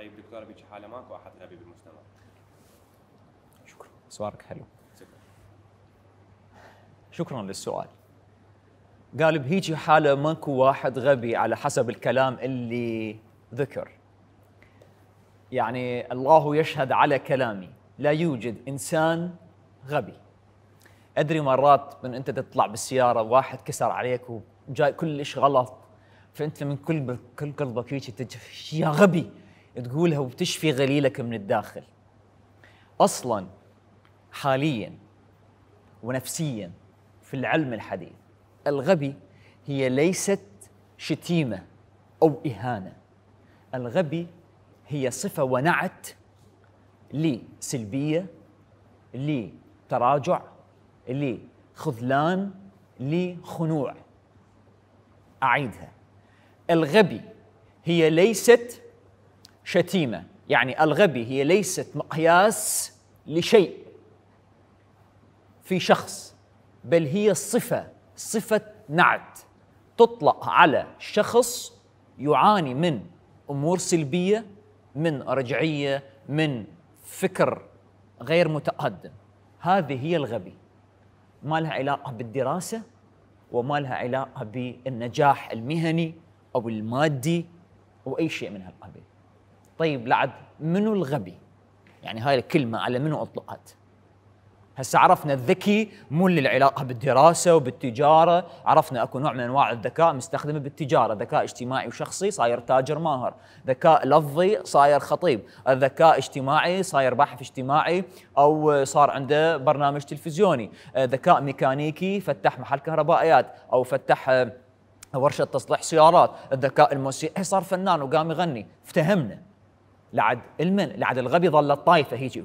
طيب دكتوره بيجي حاله ماكو احد غبي بالمجتمع شكرا سؤالك حلو شكرا شكرا للسؤال قال بهيجي حالة ماكو واحد غبي على حسب الكلام اللي ذكر يعني الله يشهد على كلامي لا يوجد إنسان غبي أدري مرات من أنت تطلع بالسيارة واحد كسر عليك وجاي كل كلش غلط فأنت من كل كل قلبك هيك يا غبي تقولها وبتشفي غليلك من الداخل اصلا حاليا ونفسيا في العلم الحديث الغبي هي ليست شتيمه او اهانه الغبي هي صفه ونعت لسلبيه لتراجع لخذلان لخنوع اعيدها الغبي هي ليست شتيمه يعني الغبي هي ليست مقياس لشيء في شخص بل هي صفه صفه نعت تطلق على شخص يعاني من امور سلبيه من رجعيه من فكر غير متقدم هذه هي الغبي ما لها علاقه بالدراسه وما لها علاقه بالنجاح المهني او المادي او اي شيء من هالقبيل طيب لعد منو الغبي يعني هاي الكلمة على منو أطلقت هسه عرفنا الذكي مو اللي العلاقة بالدراسة وبالتجارة عرفنا أكو نوع من أنواع الذكاء مستخدمة بالتجارة ذكاء اجتماعي وشخصي صاير تاجر ماهر ذكاء لفظي صاير خطيب الذكاء اجتماعي صاير باحث اجتماعي أو صار عنده برنامج تلفزيوني آه، ذكاء ميكانيكي فتح محل كهربائيات أو فتح آه، ورشة تصليح سيارات الذكاء الموسيقي صار فنان وقام يغني افتهمنا لعد المن لعد الغبي ظلت طايفه هيجي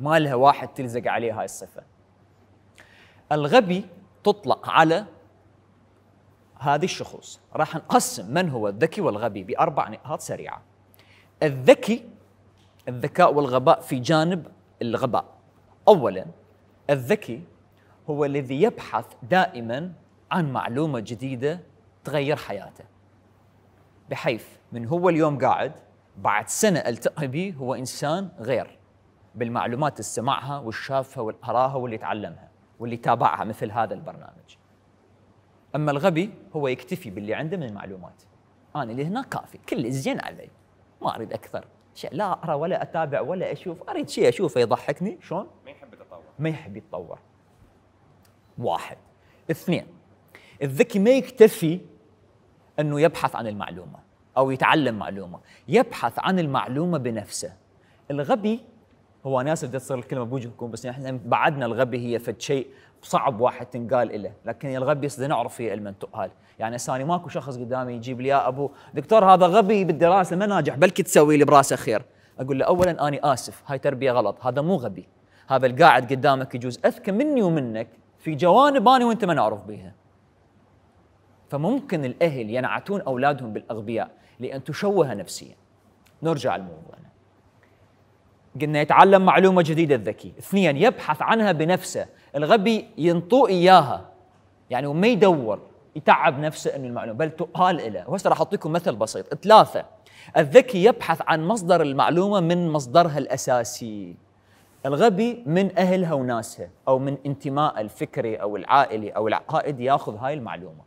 ما لها واحد تلزق عليه هاي الصفه الغبي تطلق على هذه الشخوص راح نقسم من هو الذكي والغبي باربع نقاط سريعه الذكي الذكاء والغباء في جانب الغباء اولا الذكي هو الذي يبحث دائما عن معلومه جديده تغير حياته بحيث من هو اليوم قاعد بعد سنه التقي به هو انسان غير بالمعلومات اللي سمعها والشافها والقراها واللي تعلمها واللي تابعها مثل هذا البرنامج. اما الغبي هو يكتفي باللي عنده من المعلومات. انا اللي هنا كافي، كل الزين علي. ما اريد اكثر، لا اقرا ولا اتابع ولا اشوف، اريد شيء اشوفه يضحكني، شلون؟ ما يحب يتطور. ما يحب يتطور. واحد. اثنين الذكي ما يكتفي انه يبحث عن المعلومه أو يتعلم معلومة يبحث عن المعلومة بنفسه الغبي هو ناس بدها تصير الكلمة بوجهكم بس نحن بعدنا الغبي هي فد شيء صعب واحد تنقال له لكن الغبي بدنا نعرف فيه علم تقال يعني ساني ماكو شخص قدامي يجيب لي يا ابو دكتور هذا غبي بالدراسه ما ناجح بلكي تسوي لي براسه خير اقول له اولا اني اسف هاي تربيه غلط هذا مو غبي هذا القاعد قدامك يجوز اذكى مني ومنك في جوانب اني وانت ما نعرف بيها فممكن الأهل ينعتون أولادهم بالأغبياء لأن تشوه نفسيا نرجع لموضوعنا قلنا يتعلم معلومة جديدة الذكي اثنين يبحث عنها بنفسه الغبي ينطوه إياها يعني وما يدور يتعب نفسه انه المعلومه بل تقال له وهسه راح اعطيكم مثل بسيط ثلاثه الذكي يبحث عن مصدر المعلومه من مصدرها الاساسي الغبي من اهلها وناسها او من انتماء الفكري او العائلي او العقائد ياخذ هاي المعلومه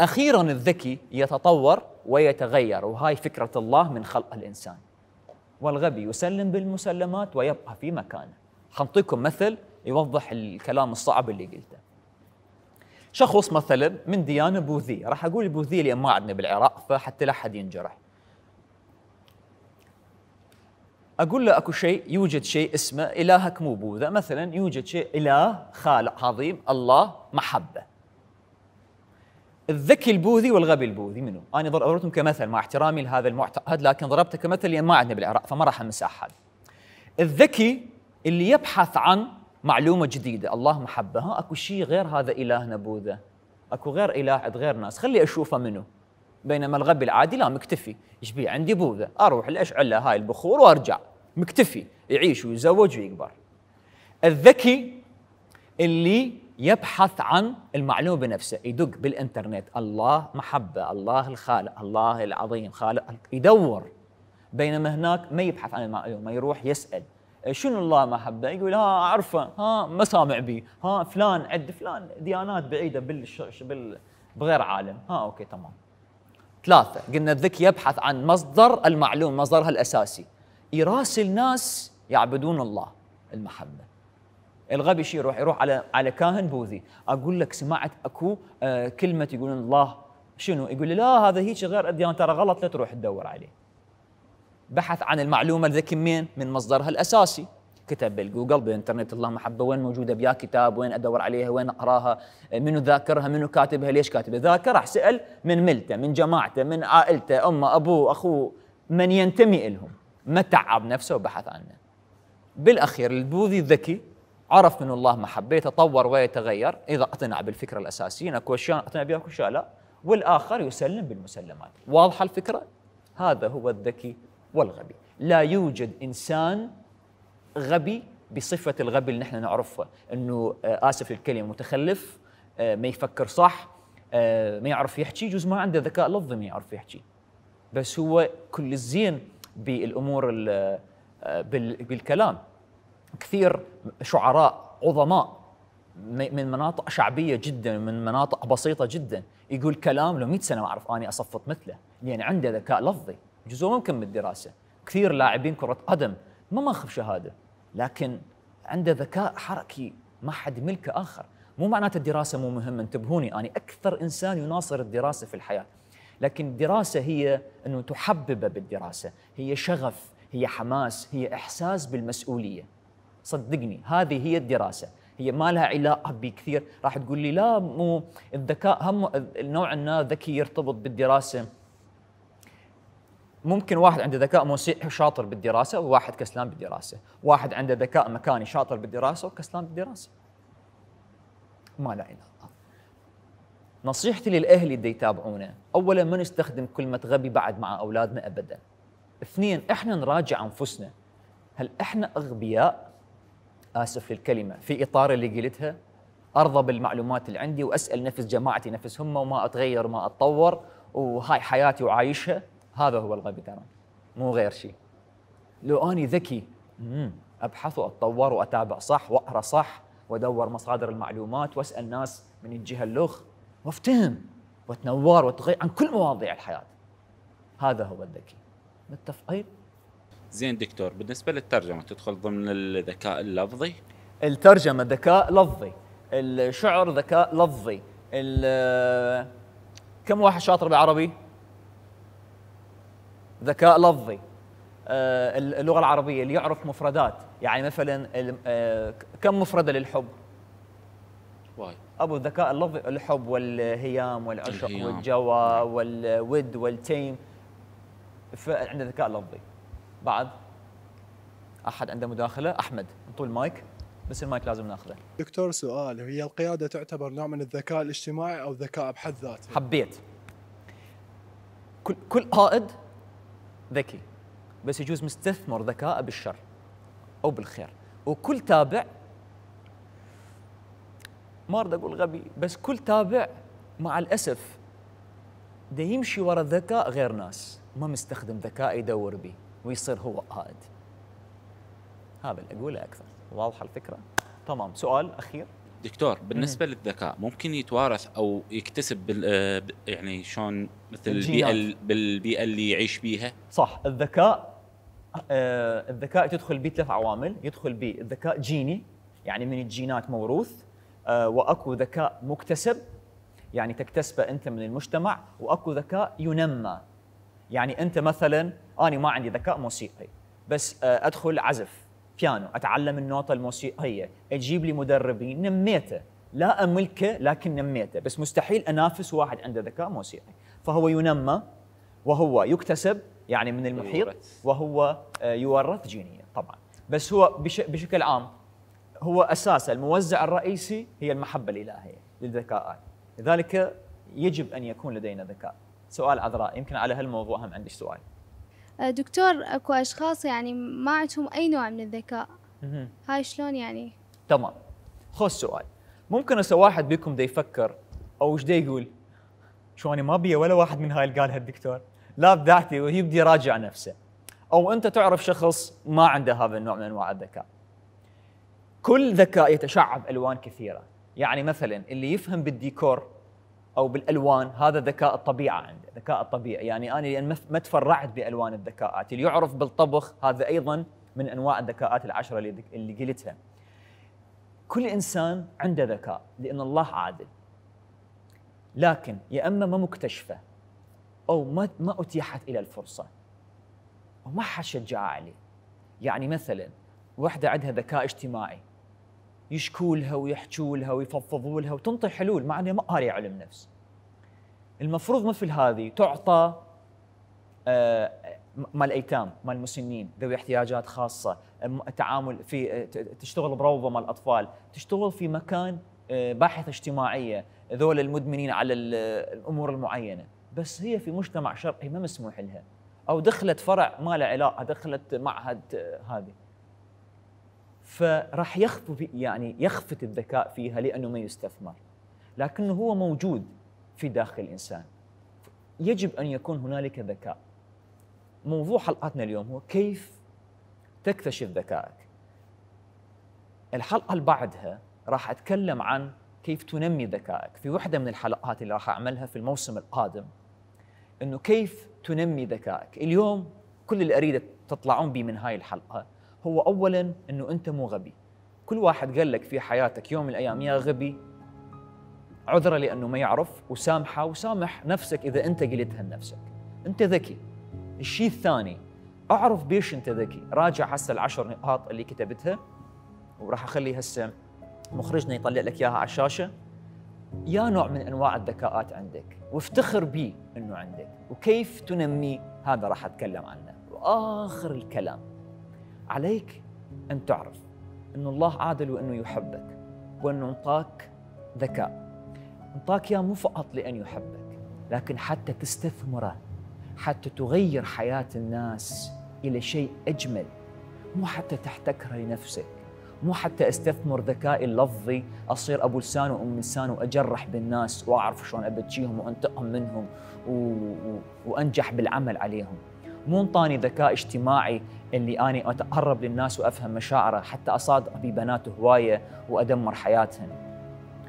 أخيرا الذكي يتطور ويتغير وهاي فكرة الله من خلق الإنسان والغبي يسلم بالمسلمات ويبقى في مكانه حنطيكم مثل يوضح الكلام الصعب اللي قلته شخص مثلا من ديانة بوذية راح أقول بوذية لأن ما عندنا بالعراق فحتى لا حد ينجرح أقول له أكو شيء يوجد شيء اسمه إلهك مو بوذا مثلا يوجد شيء إله خالق عظيم الله محبة الذكي البوذي والغبي البوذي منو؟ انا ضربتهم كمثل مع احترامي لهذا المعتقد لكن ضربته كمثل لان ما عندنا بالعراق فما راح امس احد. الذكي اللي يبحث عن معلومه جديده، الله محبه ها اكو شيء غير هذا الهنا بوذا، اكو غير اله عند غير ناس، خلي اشوفه منو؟ بينما الغبي العادي لا مكتفي، ايش بي عندي بوذا، اروح لاشعل هاي البخور وارجع، مكتفي، يعيش ويتزوج ويكبر. الذكي اللي يبحث عن المعلومه بنفسه يدق بالانترنت الله محبه الله الخالق الله العظيم خالق يدور بينما هناك ما يبحث عن المعلومه يروح يسال شنو الله محبه يقول ها اعرفه ها ما سامع بي ها فلان عند فلان ديانات بعيده بالشرش بال بغير عالم ها اوكي تمام ثلاثه قلنا الذك يبحث عن مصدر المعلوم مصدرها الاساسي يراسل ناس يعبدون الله المحبه الغبي شي يروح يروح على على كاهن بوذي اقول لك سمعت اكو آه، كلمه يقولون الله شنو يقول لي لا هذا هيك غير اديان ترى غلط لا تروح تدور عليه بحث عن المعلومه ذاك من من مصدرها الاساسي كتب بالجوجل بالانترنت الله محبه وين موجوده بيا كتاب وين ادور عليها وين اقراها منو ذاكرها منو كاتبها ليش كاتبها ذاكر راح سال من ملته من جماعته من عائلته امه ابوه اخوه من ينتمي لهم ما تعب نفسه وبحث عنه بالاخير البوذي الذكي عرف من الله محبة يتطور ويتغير إذا اقتنع بالفكرة الأساسية أكو أشياء اقتنع بها أكو أشياء لا والآخر يسلم بالمسلمات واضحة الفكرة؟ هذا هو الذكي والغبي لا يوجد إنسان غبي بصفة الغبي اللي نحن نعرفه أنه آه، آسف الكلمة متخلف آه، ما يفكر صح آه، ما يعرف يحكي جزء ما عنده ذكاء لفظي ما يعرف يحكي بس هو كل الزين بالأمور بالكلام كثير شعراء عظماء من مناطق شعبيه جدا من مناطق بسيطه جدا يقول كلام له 100 سنه ما اعرف اني اصفط مثله لان يعني عنده ذكاء لفظي جزء ممكن من الدراسه كثير لاعبين كره قدم ما ماخذ شهاده لكن عنده ذكاء حركي ما حد ملكه اخر مو معناته الدراسه مو مهمه انتبهوني انا اكثر انسان يناصر الدراسه في الحياه لكن الدراسه هي انه تحببه بالدراسه هي شغف هي حماس هي احساس بالمسؤوليه صدقني هذه هي الدراسه هي ما لها علاقه بكثير راح تقول لي لا مو الذكاء هم نوعا ما ذكي يرتبط بالدراسه ممكن واحد عنده ذكاء موسيقي شاطر بالدراسه وواحد كسلان بالدراسه واحد عنده ذكاء مكاني شاطر بالدراسه وكسلان بالدراسه ما لها علاقه نصيحتي للاهل اللي يتابعونا اولا ما نستخدم كلمه غبي بعد مع اولادنا ابدا اثنين احنا نراجع انفسنا هل احنا اغبياء اسف للكلمه في اطار اللي قلتها ارضى بالمعلومات اللي عندي واسال نفس جماعتي نفس هم وما اتغير ما اتطور وهاي حياتي وعايشها هذا هو الغبي ترى مو غير شيء لو اني ذكي ابحث واتطور واتابع صح واقرا صح وادور مصادر المعلومات واسال ناس من الجهه الأخرى وافتهم واتنور واتغير عن كل مواضيع الحياه هذا هو الذكي متفقين طيب. زين دكتور بالنسبه للترجمه تدخل ضمن الذكاء اللفظي الترجمه ذكاء لفظي الشعر ذكاء لفظي كم واحد شاطر بالعربي ذكاء لفظي آه، اللغه العربيه اللي يعرف مفردات يعني مثلا آه، كم مفرده للحب وايد ابو الذكاء اللفظي الحب والهيام والعشق والجوى والود والتيم فعندنا ذكاء لفظي بعد احد عنده مداخله احمد نطول المايك بس المايك لازم ناخذه دكتور سؤال هي القياده تعتبر نوع من الذكاء الاجتماعي او ذكاء بحد ذاته حبيت كل كل قائد ذكي بس يجوز مستثمر ذكاءه بالشر او بالخير وكل تابع ما اريد اقول غبي بس كل تابع مع الاسف ده يمشي ورا ذكاء غير ناس ما مستخدم ذكاء يدور بيه ويصير هو قائد هذا اللي اقوله اكثر واضحه الفكره تمام سؤال اخير دكتور بالنسبه مم. للذكاء ممكن يتوارث او يكتسب بال آه، يعني شلون مثل البيئه بالبيئه اللي يعيش بيها صح الذكاء آه الذكاء تدخل بيه ثلاث عوامل يدخل بيه الذكاء جيني يعني من الجينات موروث آه واكو ذكاء مكتسب يعني تكتسبه انت من المجتمع واكو ذكاء ينمى يعني انت مثلا أنا ما عندي ذكاء موسيقي بس آه، أدخل عزف بيانو أتعلم النوطه الموسيقية أجيب لي مدربين نميته لا أملكه لكن نميته بس مستحيل أنافس واحد عنده ذكاء موسيقي فهو ينمى وهو يكتسب يعني من المحيط وهو آه، يورث جينيا طبعا بس هو بش بشكل عام هو أساسا الموزع الرئيسي هي المحبة الإلهية للذكاءات لذلك يجب أن يكون لدينا ذكاء سؤال عذراء يمكن على هالموضوع هم عندي سؤال آه، دكتور اكو اشخاص يعني ما عندهم اي نوع من الذكاء هاي شلون يعني تمام خوش سؤال ممكن هسه واحد بكم دا يفكر او ايش دا يقول شو انا ما بيا ولا واحد من هاي اللي قالها الدكتور لا بذاتي ويبدي يراجع نفسه او انت تعرف شخص ما عنده هذا النوع من انواع الذكاء كل ذكاء يتشعب الوان كثيره يعني مثلا اللي يفهم بالديكور او بالالوان هذا ذكاء الطبيعه عنده ذكاء الطبيعي يعني انا لان ما تفرعت بالوان الذكاءات اللي يعرف بالطبخ هذا ايضا من انواع الذكاءات العشره اللي, قلتها كل انسان عنده ذكاء لان الله عادل لكن يا اما ما مكتشفه او ما ما اتيحت الى الفرصه وما حد شجعها عليه يعني مثلا وحده عندها ذكاء اجتماعي يشكوا لها ويحكوا لها ويفضفضوا لها وتنطي حلول مع انها ما قاري علم نفس المفروض مثل هذه تعطى آه مال الايتام مال المسنين ذوي احتياجات خاصه تعامل في آه، تشتغل بروضه مال الاطفال تشتغل في مكان آه، باحثه اجتماعيه ذول المدمنين على الامور المعينه بس هي في مجتمع شرقي ما مسموح لها او دخلت فرع ما له علاقه دخلت معهد آه، هذه فراح يخف يعني يخفت الذكاء فيها لانه ما يستثمر لكنه هو موجود في داخل الانسان يجب ان يكون هنالك ذكاء موضوع حلقتنا اليوم هو كيف تكتشف ذكائك الحلقه اللي بعدها راح اتكلم عن كيف تنمي ذكائك في وحده من الحلقات اللي راح اعملها في الموسم القادم انه كيف تنمي ذكائك اليوم كل اللي اريد تطلعون به من هاي الحلقه هو اولا انه انت مو غبي كل واحد قال لك في حياتك يوم من الايام يا غبي عذره لانه ما يعرف وسامحه وسامح نفسك اذا انت قلتها لنفسك انت ذكي الشيء الثاني اعرف بيش انت ذكي راجع هسه العشر نقاط اللي كتبتها وراح اخلي هسه مخرجنا يطلع لك اياها على الشاشه يا نوع من انواع الذكاءات عندك وافتخر به انه عندك وكيف تنمي هذا راح اتكلم عنه واخر الكلام عليك أن تعرف أن الله عادل وأنه يحبك وأنه أنطاك ذكاء أنطاك إياه مو فقط لأن يحبك لكن حتى تستثمره حتى تغير حياة الناس إلى شيء أجمل مو حتى تحتكره لنفسك مو حتى استثمر ذكائي اللفظي اصير ابو لسان وام لسان واجرح بالناس واعرف شلون ابتشيهم وانتقم منهم و... و... وانجح بالعمل عليهم مو انطاني ذكاء اجتماعي اللي اني اتقرب للناس وافهم مشاعره حتى اصادق ببنات هوايه وادمر حياتهن.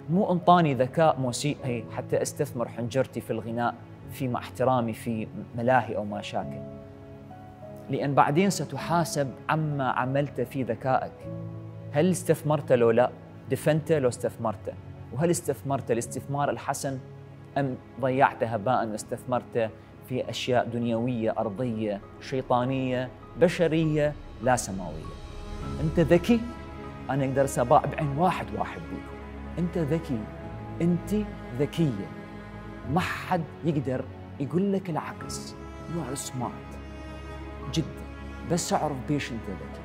مو انطاني ذكاء موسيقي حتى استثمر حنجرتي في الغناء في مع احترامي في ملاهي او مشاكل. لان بعدين ستحاسب عما عملت في ذكائك. هل استثمرته لو لا؟ دفنته لو استثمرته؟ وهل استثمرت الاستثمار الحسن ام ضيعته هباء واستثمرته في أشياء دنيوية أرضية شيطانية بشرية لا سماوية أنت ذكي أنا أقدر سباع بعين واحد واحد بيكم أنت ذكي أنت ذكية ما حد يقدر يقول لك العكس يو ار سمارت جدا بس اعرف بيش انت ذكي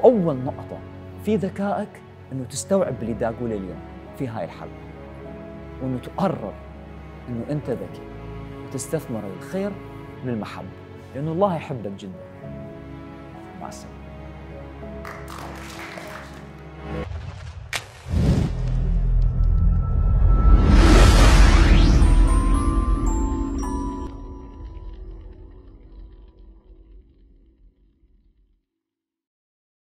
واول نقطه في ذكائك انه تستوعب اللي دا اقوله اليوم في هاي الحلقه وانه تقرر انه انت ذكي تستثمر الخير بالمحبه لانه الله يحبك جدا مع السلامه